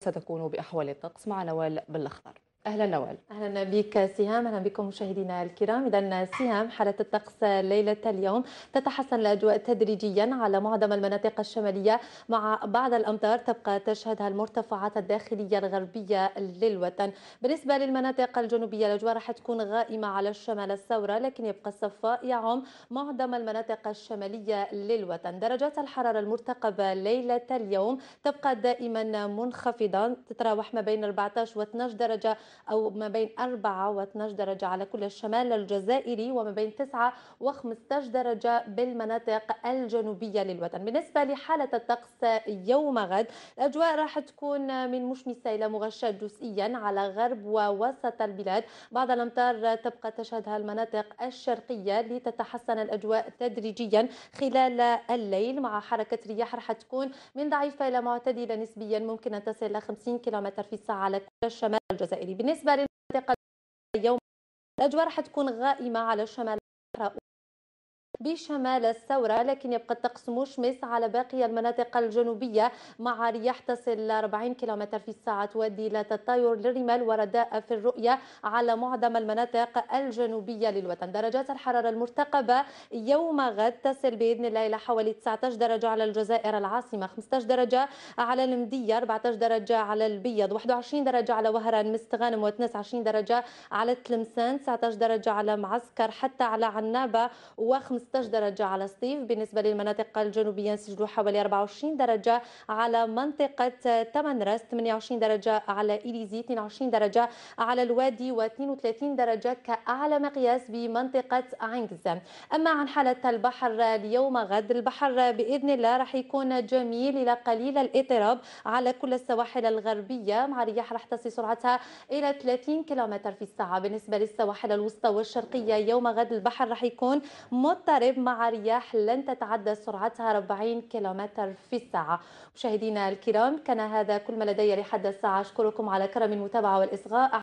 ستكون بأحوال الطقس مع نوال بالأخضر اهلا نوال اهلا بك سهام اهلا بكم مشاهدينا الكرام اذا سهام حاله الطقس ليله اليوم تتحسن الاجواء تدريجيا على معظم المناطق الشماليه مع بعض الامطار تبقى تشهدها المرتفعات الداخليه الغربيه للوطن بالنسبه للمناطق الجنوبيه الاجواء راح تكون غائمه على الشمال الثوره لكن يبقى الصفاء يعم معظم المناطق الشماليه للوطن درجات الحراره المرتقبه ليله اليوم تبقى دائما منخفضه تتراوح ما بين 14 و 12 درجه أو ما بين 4 و12 درجة على كل الشمال الجزائري وما بين 9 و15 درجة بالمناطق الجنوبية للوطن بالنسبة لحالة الطقس يوم غد الأجواء راح تكون من مشمسة إلى مغشاة جزئيا على غرب ووسط البلاد بعض الأمطار تبقى تشهدها المناطق الشرقية لتتحسن الأجواء تدريجيا خلال الليل مع حركة رياح راح تكون من ضعيفة إلى معتدلة نسبيا ممكن أن تصل إلى 50 كم في الساعة على كل الشمال الجزائري بالنسبة للمنطقة اليوم الأجواء راح تكون غائمة على الشمال بشمال الثورة لكن يبقى الطقس مشمس على باقي المناطق الجنوبية مع رياح تصل 40 كم في الساعة تؤدي إلى تطاير للرمال ورداء في الرؤية على معظم المناطق الجنوبية للوطن درجات الحرارة المرتقبة يوم غد تصل بإذن الله إلى حوالي 19 درجة على الجزائر العاصمة 15 درجة على المدية 14 درجة على البيض 21 درجة على وهران مستغانم و22 درجة على تلمسان 19 درجة على معسكر حتى على عنابة 16 درجة على الصيف بالنسبة للمناطق الجنوبية سجلوا حوالي 24 درجة على منطقة تمن راس 28 درجة على إليزي 22 درجة على الوادي و32 درجة كأعلى مقياس بمنطقة عنكز أما عن حالة البحر اليوم غد البحر بإذن الله راح يكون جميل إلى قليل الاضطراب على كل السواحل الغربية مع رياح راح تصل سرعتها إلى 30 كم في الساعة بالنسبة للسواحل الوسطى والشرقية يوم غد البحر راح يكون مضطرب تضطرب مع رياح لن تتعدى سرعتها 40 كيلومتر في الساعة مشاهدينا الكرام كان هذا كل ما لدي لحد الساعة أشكركم على كرم المتابعة والإصغاء